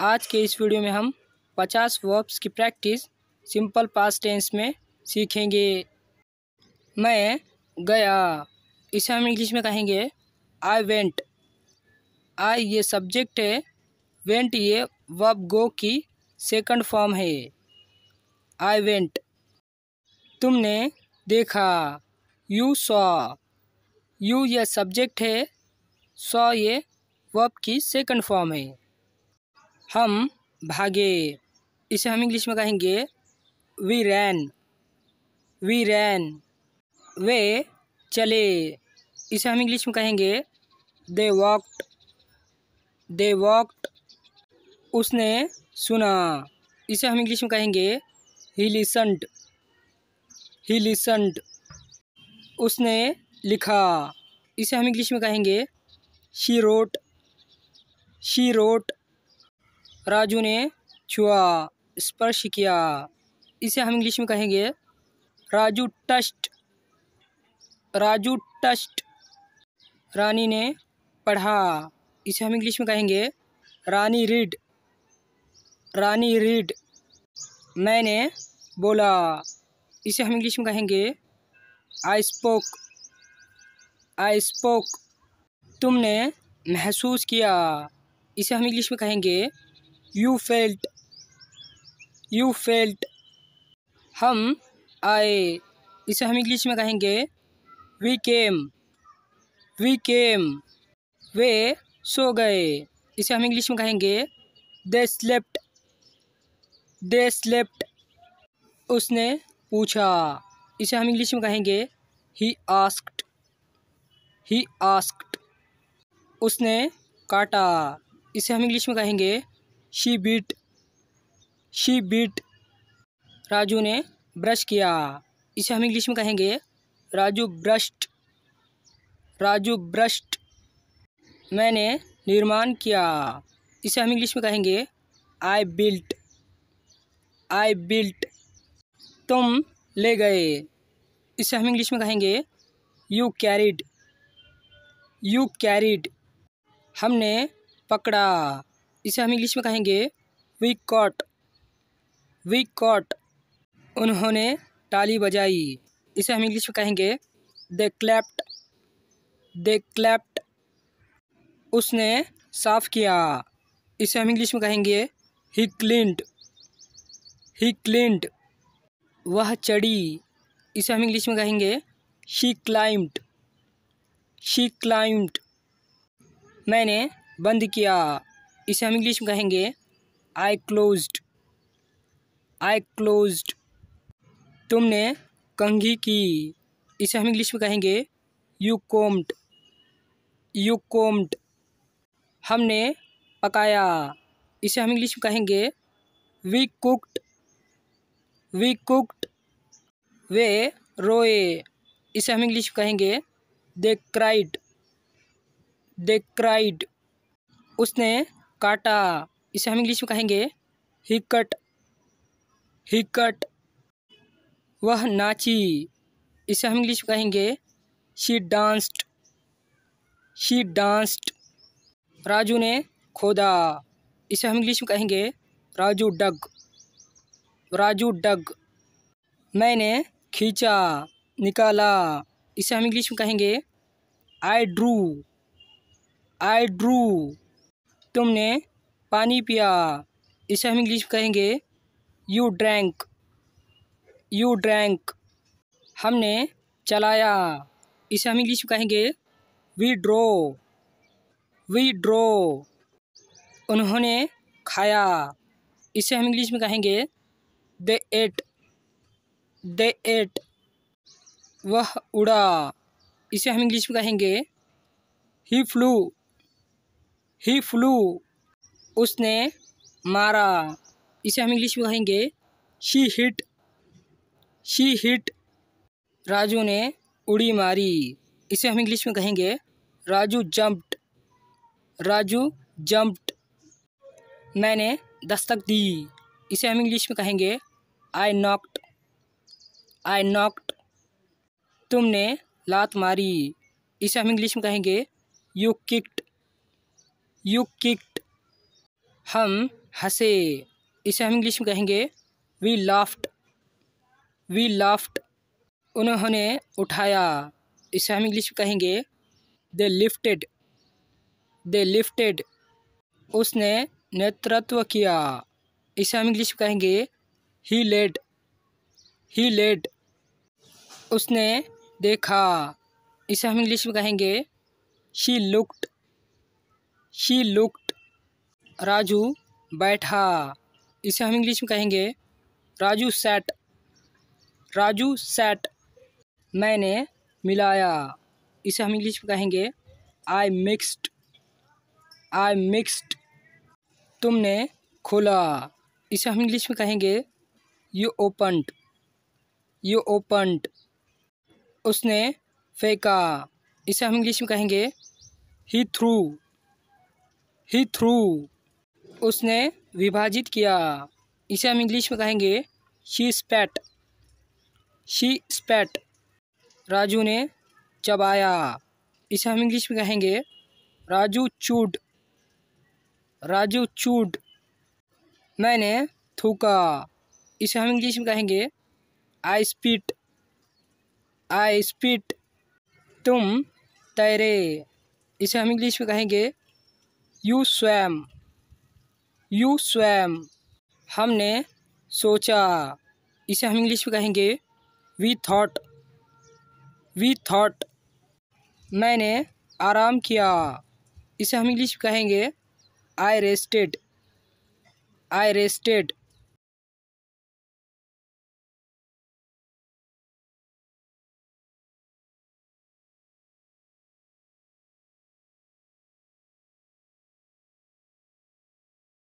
आज के इस वीडियो में हम 50 वर्ब्स की प्रैक्टिस सिंपल पास टेंस में सीखेंगे मैं गया इसे हम इंग्लिश में कहेंगे आई वेंट आई ये सब्जेक्ट है वेंट ये वर्ब गो की सेकंड फॉर्म है आई वेंट तुमने देखा यू सॉ यू ये सब्जेक्ट है सॉ ये वर्ब की सेकंड फॉर्म है हम भागे इसे हम इंग्लिश में कहेंगे वी रैन वी रैन वे चले इसे हम इंग्लिश में कहेंगे दे वॉक्ट दे वॉक्ट उसने सुना इसे हम इंग्लिश में कहेंगे ही लिसंट ही लिसंट उसने लिखा इसे हम इंग्लिश में कहेंगे she wrote she wrote Raju ने छुआ स्पर्श किया इसे हम इंग्लिश में कहेंगे राजू टस्ट राजू टस्ट रानी ने पढ़ा इसे हम इंग्लिश में कहेंगे रानी रीड रानी रीड मैंने बोला इसे हम इंग्लिश में कहेंगे आई स्पोक आई स्पोक तुमने महसूस किया इसे हम इंग्लिश में कहेंगे यू फेल्ट यू फेल्ट हम आए इसे हम इंग्लिश में कहेंगे वी केम वी केम वे सो गए इसे हम इंग्लिश में कहेंगे दे स्लेप्ट दे स्लेप्ट उसने पूछा इसे हम इंग्लिश में कहेंगे ही आस्क्ड ही आस्क्ड उसने काटा इसे हम इंग्लिश में कहेंगे she beat she beat Raju ने ब्रश किया इसे हम इंग्लिश में कहेंगे राजू ब्रश्ट राजू ब्रश्ट मैंने निर्माण किया इसे हम इंग्लिश में कहेंगे आई बिल्ट आई बिल्ट तुम ले गए इसे हम इंग्लिश में कहेंगे यू कैरिड यू कैरिड हमने पकड़ा इसे हम इंग्लिश में कहेंगे वी कॉट वी कॉट उन्होंने ताली बजाई इसे हम इंग्लिश में कहेंगे दे क्लैप्ट दे क्लैप्ट उसने साफ किया इसे हम इंग्लिश में कहेंगे ही क्लिंट ही क्लिंट वह चढ़ी इसे हम इंग्लिश में कहेंगे शी क्लाइम्ड शी क्लाइम्ड मैंने बंद किया इसे हम इंग्लिश में कहेंगे आई क्लोज्ड आई क्लोज्ड तुमने कंघी की इसे हम इंग्लिश में कहेंगे यू कोम्ड यू कोम्ड हमने पकाया इसे हम इंग्लिश में कहेंगे वी कुक्ड वी कुक्ड वे रोए इसे हम इंग्लिश में कहेंगे दे क्राइड दे क्राइड उसने काटा इसे हम इंग्लिश में कहेंगे हिकट हिकट वह नाची इसे हम इंग्लिश में कहेंगे she danced she danced Raju ने खोदा इसे हम इंग्लिश में कहेंगे राजू डग राजू डग मैंने खींचा निकाला इसे हम इंग्लिश में कहेंगे आई ड्रू आई ड्रू तुमने पानी पिया इसे हम इंग्लिश में कहेंगे यू ड्रैंक यू ड्रैंक हमने चलाया इसे हम इंग्लिश में कहेंगे वी ड्रो वी ड्रो उन्होंने खाया इसे हम इंग्लिश में कहेंगे दे एट दे एट वह उड़ा इसे हम इंग्लिश में कहेंगे ही फ्लू ही फ्लू उसने मारा इसे हम इंग्लिश में कहेंगे she hit she hit Raju ने उड़ी मारी इसे हम इंग्लिश में कहेंगे राजू जम्प्ट राजू जम्प्ट मैंने दस्तक दी इसे हम इंग्लिश में कहेंगे आई नॉक्ड आई नॉक्ड तुमने लात मारी इसे हम इंग्लिश में कहेंगे यू किक्ड यू किक्ड हम हंसे इसे हम इंग्लिश में कहेंगे वी लाफ्ट वी लाफ्ट उन्होंने उठाया इसे हम इंग्लिश में कहेंगे दे लिफ्टेड दे लिफ्टेड उसने नेतृत्व किया इसे हम इंग्लिश में कहेंगे ही लेड ही लेड उसने देखा इसे हम इंग्लिश में कहेंगे she looked he looked Raju बैठा इसे हम इंग्लिश में कहेंगे राजू सेट राजू सेट मैंने मिलाया इसे हम इंग्लिश में कहेंगे आई मिक्स्ड आई मिक्स्ड तुमने खोला इसे हम इंग्लिश में कहेंगे यू ओपनड यू ओपनड उसने फेंका इसे हम इंग्लिश में कहेंगे ही थ्रू ही थ्रू उसने विभाजित किया इसे हम इंग्लिश में कहेंगे she spat she spat Raju ने चबाया इसे हम इंग्लिश में कहेंगे राजू चूड राजू चूड मैंने थूका इसे हम इंग्लिश में कहेंगे आई स्पीट आई स्पीट तुम तैरे इसे हम इंग्लिश में कहेंगे यू स्वयं यू स्वयं हमने सोचा इसे हम इंग्लिश में कहेंगे वी थाट वी थाट मैंने आराम किया इसे हम इंग्लिश में कहेंगे आई रेस्टेड आई रेस्टेड